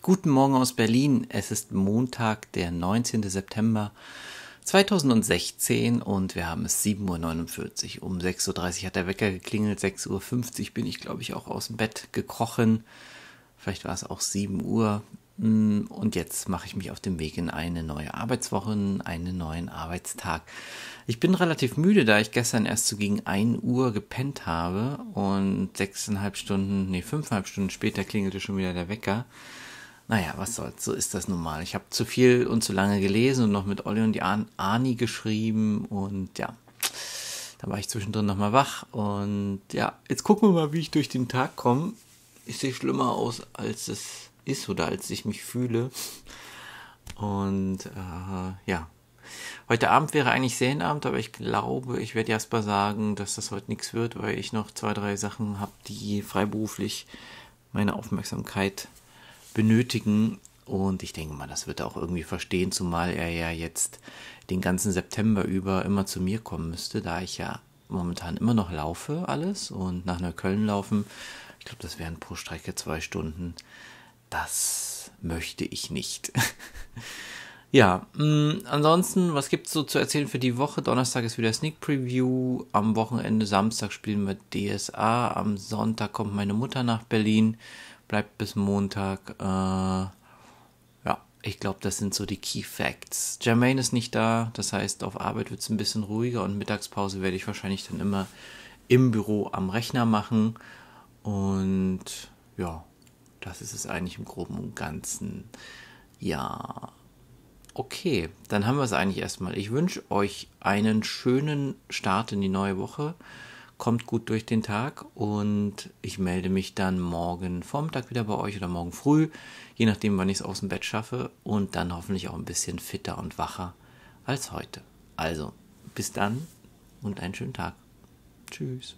Guten Morgen aus Berlin. Es ist Montag, der 19. September 2016 und wir haben es 7.49 Uhr. Um 6.30 Uhr hat der Wecker geklingelt, 6.50 Uhr bin ich, glaube ich, auch aus dem Bett gekrochen. Vielleicht war es auch 7 Uhr. Mm, und jetzt mache ich mich auf den Weg in eine neue Arbeitswoche, einen neuen Arbeitstag. Ich bin relativ müde, da ich gestern erst so gegen 1 Uhr gepennt habe und sechseinhalb Stunden, nee, fünfeinhalb Stunden später klingelte schon wieder der Wecker. Naja, was soll's, so ist das nun mal. Ich habe zu viel und zu lange gelesen und noch mit Olli und die Ani geschrieben und ja, da war ich zwischendrin nochmal wach und ja, jetzt gucken wir mal, wie ich durch den Tag komme. Ich sehe schlimmer aus, als es ist oder als ich mich fühle. Und äh, ja, heute Abend wäre eigentlich Sehenabend, aber ich glaube, ich werde Jasper sagen, dass das heute nichts wird, weil ich noch zwei, drei Sachen habe, die freiberuflich meine Aufmerksamkeit benötigen. Und ich denke mal, das wird er auch irgendwie verstehen, zumal er ja jetzt den ganzen September über immer zu mir kommen müsste, da ich ja momentan immer noch laufe alles und nach Neukölln laufen. Ich glaube, das wären pro Strecke zwei Stunden. Das möchte ich nicht. ja, mh, mm, ansonsten, was gibt es so zu erzählen für die Woche? Donnerstag ist wieder Sneak Preview, am Wochenende Samstag spielen wir DSA, am Sonntag kommt meine Mutter nach Berlin bleibt bis Montag. Äh, ja, ich glaube, das sind so die Key Facts. Jermaine ist nicht da, das heißt, auf Arbeit wird es ein bisschen ruhiger und Mittagspause werde ich wahrscheinlich dann immer im Büro am Rechner machen. Und ja, das ist es eigentlich im Groben und Ganzen. Ja. Okay, dann haben wir es eigentlich erstmal. Ich wünsche euch einen schönen Start in die neue Woche kommt gut durch den Tag und ich melde mich dann morgen Vormittag wieder bei euch oder morgen früh, je nachdem, wann ich es aus dem Bett schaffe und dann hoffentlich auch ein bisschen fitter und wacher als heute. Also, bis dann und einen schönen Tag. Tschüss.